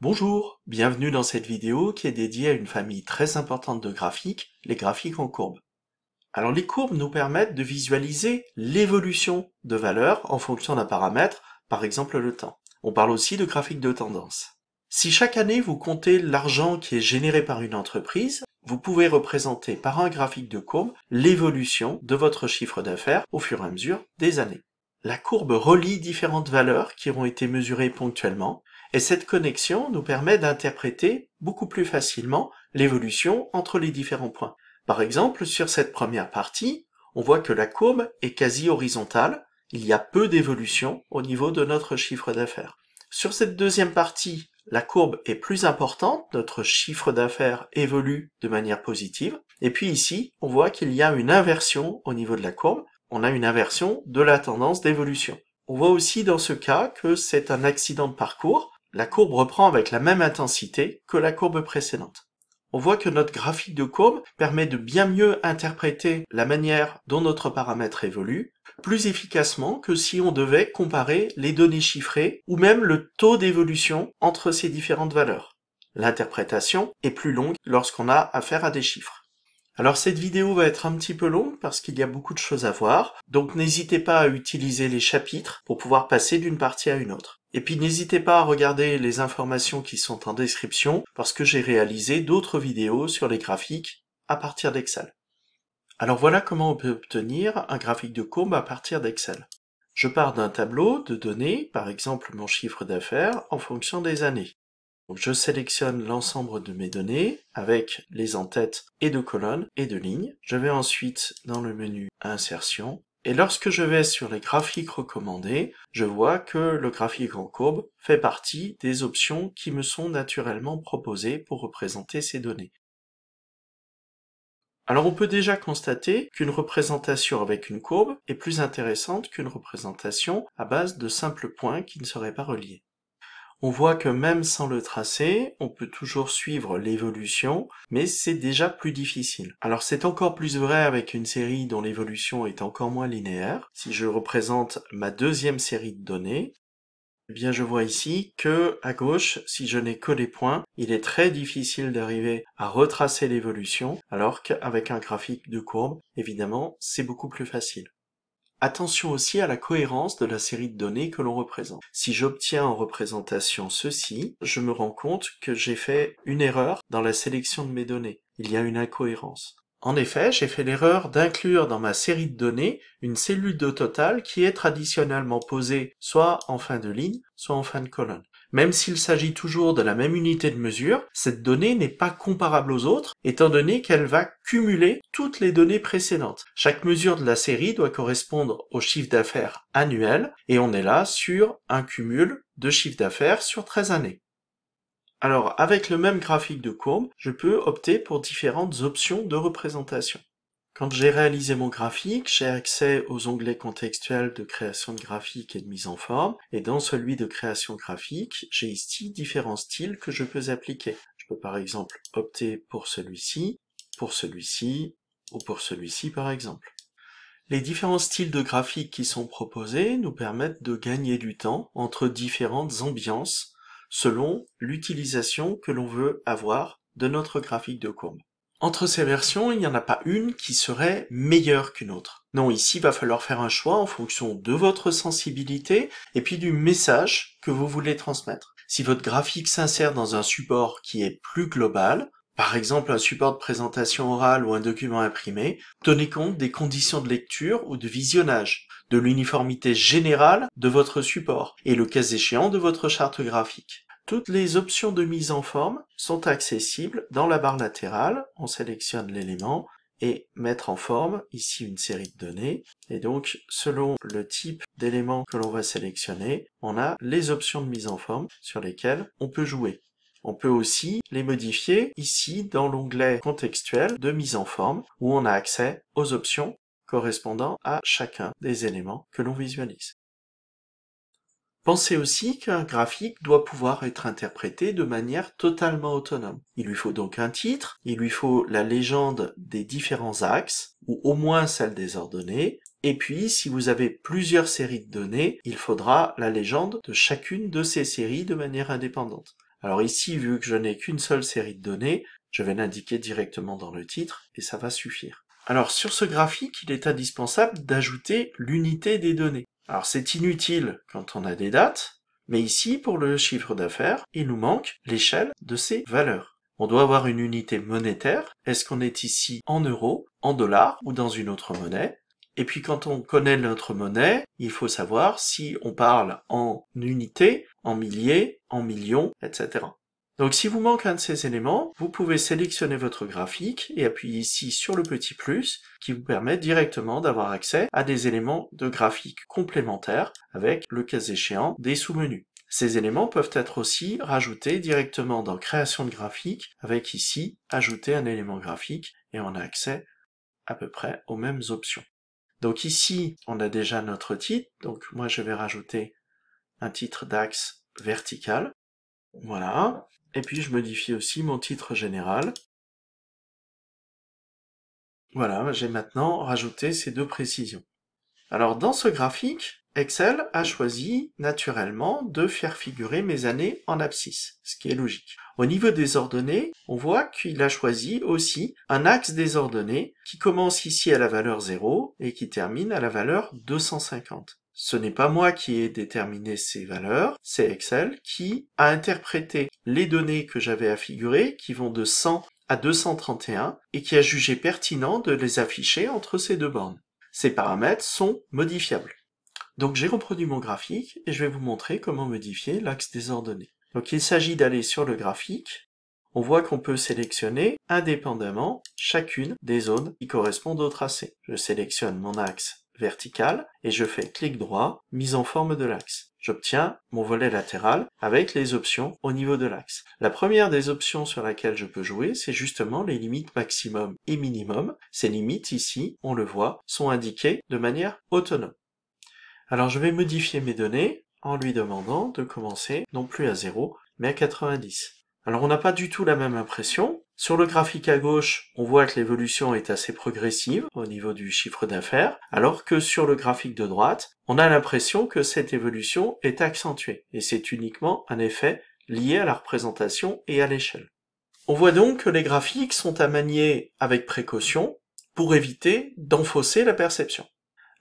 Bonjour, bienvenue dans cette vidéo qui est dédiée à une famille très importante de graphiques, les graphiques en courbe. Alors les courbes nous permettent de visualiser l'évolution de valeurs en fonction d'un paramètre, par exemple le temps. On parle aussi de graphiques de tendance. Si chaque année vous comptez l'argent qui est généré par une entreprise, vous pouvez représenter par un graphique de courbe l'évolution de votre chiffre d'affaires au fur et à mesure des années. La courbe relie différentes valeurs qui ont été mesurées ponctuellement et cette connexion nous permet d'interpréter beaucoup plus facilement l'évolution entre les différents points. Par exemple, sur cette première partie, on voit que la courbe est quasi horizontale, il y a peu d'évolution au niveau de notre chiffre d'affaires. Sur cette deuxième partie, la courbe est plus importante, notre chiffre d'affaires évolue de manière positive, et puis ici, on voit qu'il y a une inversion au niveau de la courbe, on a une inversion de la tendance d'évolution. On voit aussi dans ce cas que c'est un accident de parcours, la courbe reprend avec la même intensité que la courbe précédente. On voit que notre graphique de courbe permet de bien mieux interpréter la manière dont notre paramètre évolue, plus efficacement que si on devait comparer les données chiffrées ou même le taux d'évolution entre ces différentes valeurs. L'interprétation est plus longue lorsqu'on a affaire à des chiffres. Alors cette vidéo va être un petit peu longue parce qu'il y a beaucoup de choses à voir, donc n'hésitez pas à utiliser les chapitres pour pouvoir passer d'une partie à une autre. Et puis n'hésitez pas à regarder les informations qui sont en description parce que j'ai réalisé d'autres vidéos sur les graphiques à partir d'Excel. Alors voilà comment on peut obtenir un graphique de courbe à partir d'Excel. Je pars d'un tableau de données, par exemple mon chiffre d'affaires, en fonction des années. je sélectionne l'ensemble de mes données avec les entêtes et de colonnes et de lignes. Je vais ensuite dans le menu Insertion et lorsque je vais sur les graphiques recommandés, je vois que le graphique en courbe fait partie des options qui me sont naturellement proposées pour représenter ces données. Alors on peut déjà constater qu'une représentation avec une courbe est plus intéressante qu'une représentation à base de simples points qui ne seraient pas reliés on voit que même sans le tracer, on peut toujours suivre l'évolution, mais c'est déjà plus difficile. Alors c'est encore plus vrai avec une série dont l'évolution est encore moins linéaire. Si je représente ma deuxième série de données, eh bien je vois ici que à gauche, si je n'ai que les points, il est très difficile d'arriver à retracer l'évolution, alors qu'avec un graphique de courbe, évidemment, c'est beaucoup plus facile. Attention aussi à la cohérence de la série de données que l'on représente. Si j'obtiens en représentation ceci, je me rends compte que j'ai fait une erreur dans la sélection de mes données. Il y a une incohérence. En effet, j'ai fait l'erreur d'inclure dans ma série de données une cellule de total qui est traditionnellement posée soit en fin de ligne, soit en fin de colonne. Même s'il s'agit toujours de la même unité de mesure, cette donnée n'est pas comparable aux autres, étant donné qu'elle va cumuler toutes les données précédentes. Chaque mesure de la série doit correspondre au chiffre d'affaires annuel, et on est là sur un cumul de chiffre d'affaires sur 13 années. Alors, avec le même graphique de courbe, je peux opter pour différentes options de représentation. Quand j'ai réalisé mon graphique, j'ai accès aux onglets contextuels de création de graphique et de mise en forme, et dans celui de création graphique, j'ai ici différents styles que je peux appliquer. Je peux par exemple opter pour celui-ci, pour celui-ci, ou pour celui-ci par exemple. Les différents styles de graphique qui sont proposés nous permettent de gagner du temps entre différentes ambiances selon l'utilisation que l'on veut avoir de notre graphique de courbe. Entre ces versions, il n'y en a pas une qui serait meilleure qu'une autre. Non, ici, il va falloir faire un choix en fonction de votre sensibilité et puis du message que vous voulez transmettre. Si votre graphique s'insère dans un support qui est plus global, par exemple un support de présentation orale ou un document imprimé, tenez compte des conditions de lecture ou de visionnage, de l'uniformité générale de votre support et le cas échéant de votre charte graphique. Toutes les options de mise en forme sont accessibles dans la barre latérale. On sélectionne l'élément et mettre en forme, ici une série de données. Et donc, selon le type d'élément que l'on va sélectionner, on a les options de mise en forme sur lesquelles on peut jouer. On peut aussi les modifier ici dans l'onglet contextuel de mise en forme où on a accès aux options correspondant à chacun des éléments que l'on visualise. Pensez aussi qu'un graphique doit pouvoir être interprété de manière totalement autonome. Il lui faut donc un titre, il lui faut la légende des différents axes, ou au moins celle des ordonnées, et puis, si vous avez plusieurs séries de données, il faudra la légende de chacune de ces séries de manière indépendante. Alors ici, vu que je n'ai qu'une seule série de données, je vais l'indiquer directement dans le titre et ça va suffire. Alors sur ce graphique, il est indispensable d'ajouter l'unité des données. Alors c'est inutile quand on a des dates, mais ici, pour le chiffre d'affaires, il nous manque l'échelle de ces valeurs. On doit avoir une unité monétaire. Est-ce qu'on est ici en euros, en dollars ou dans une autre monnaie Et puis quand on connaît notre monnaie, il faut savoir si on parle en unités, en milliers, en millions, etc. Donc si vous manque un de ces éléments, vous pouvez sélectionner votre graphique et appuyer ici sur le petit plus qui vous permet directement d'avoir accès à des éléments de graphique complémentaires avec le cas échéant des sous-menus. Ces éléments peuvent être aussi rajoutés directement dans création de graphique avec ici ajouter un élément graphique et on a accès à peu près aux mêmes options. Donc ici, on a déjà notre titre. Donc moi, je vais rajouter un titre d'axe vertical. Voilà. Et puis je modifie aussi mon titre général. Voilà, j'ai maintenant rajouté ces deux précisions. Alors dans ce graphique, Excel a choisi naturellement de faire figurer mes années en abscisse, ce qui est logique. Au niveau des ordonnées, on voit qu'il a choisi aussi un axe des ordonnées qui commence ici à la valeur 0 et qui termine à la valeur 250. Ce n'est pas moi qui ai déterminé ces valeurs, c'est Excel qui a interprété les données que j'avais à qui vont de 100 à 231, et qui a jugé pertinent de les afficher entre ces deux bornes. Ces paramètres sont modifiables. Donc j'ai reproduit mon graphique, et je vais vous montrer comment modifier l'axe des ordonnées. Donc il s'agit d'aller sur le graphique, on voit qu'on peut sélectionner indépendamment chacune des zones qui correspondent au tracé. Je sélectionne mon axe verticale et je fais clic droit, mise en forme de l'axe. J'obtiens mon volet latéral avec les options au niveau de l'axe. La première des options sur laquelle je peux jouer, c'est justement les limites maximum et minimum. Ces limites ici, on le voit, sont indiquées de manière autonome. Alors je vais modifier mes données en lui demandant de commencer non plus à 0, mais à 90. Alors on n'a pas du tout la même impression, sur le graphique à gauche, on voit que l'évolution est assez progressive au niveau du chiffre d'affaires, alors que sur le graphique de droite, on a l'impression que cette évolution est accentuée, et c'est uniquement un effet lié à la représentation et à l'échelle. On voit donc que les graphiques sont à manier avec précaution pour éviter d'enfausser la perception.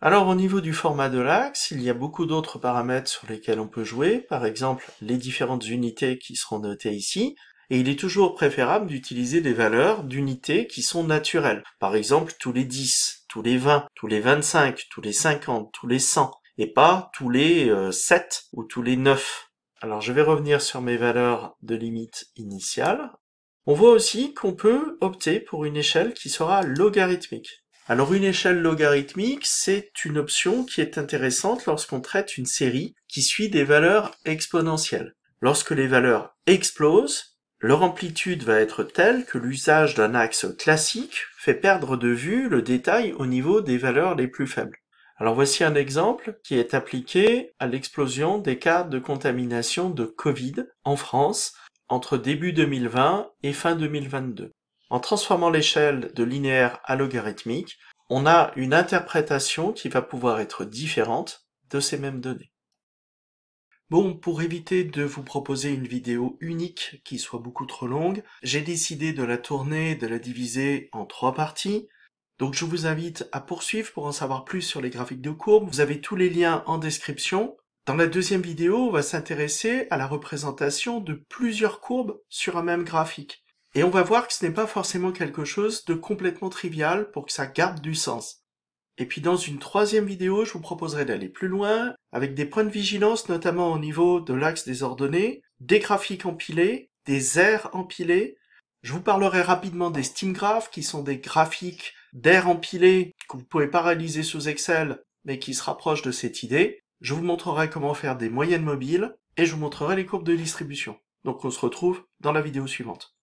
Alors au niveau du format de l'axe, il y a beaucoup d'autres paramètres sur lesquels on peut jouer, par exemple les différentes unités qui seront notées ici, et il est toujours préférable d'utiliser des valeurs d'unité qui sont naturelles. Par exemple, tous les 10, tous les 20, tous les 25, tous les 50, tous les 100, et pas tous les 7 euh, ou tous les 9. Alors je vais revenir sur mes valeurs de limite initiale. On voit aussi qu'on peut opter pour une échelle qui sera logarithmique. Alors une échelle logarithmique, c'est une option qui est intéressante lorsqu'on traite une série qui suit des valeurs exponentielles. Lorsque les valeurs explosent, leur amplitude va être telle que l'usage d'un axe classique fait perdre de vue le détail au niveau des valeurs les plus faibles. Alors voici un exemple qui est appliqué à l'explosion des cas de contamination de Covid en France entre début 2020 et fin 2022. En transformant l'échelle de linéaire à logarithmique, on a une interprétation qui va pouvoir être différente de ces mêmes données. Bon, pour éviter de vous proposer une vidéo unique qui soit beaucoup trop longue, j'ai décidé de la tourner, de la diviser en trois parties. Donc je vous invite à poursuivre pour en savoir plus sur les graphiques de courbes. Vous avez tous les liens en description. Dans la deuxième vidéo, on va s'intéresser à la représentation de plusieurs courbes sur un même graphique. Et on va voir que ce n'est pas forcément quelque chose de complètement trivial pour que ça garde du sens. Et puis dans une troisième vidéo, je vous proposerai d'aller plus loin, avec des points de vigilance, notamment au niveau de l'axe des ordonnées, des graphiques empilés, des aires empilées. Je vous parlerai rapidement des steam graphs, qui sont des graphiques d'aires empilées que vous pouvez réaliser sous Excel, mais qui se rapprochent de cette idée. Je vous montrerai comment faire des moyennes mobiles, et je vous montrerai les courbes de distribution. Donc on se retrouve dans la vidéo suivante.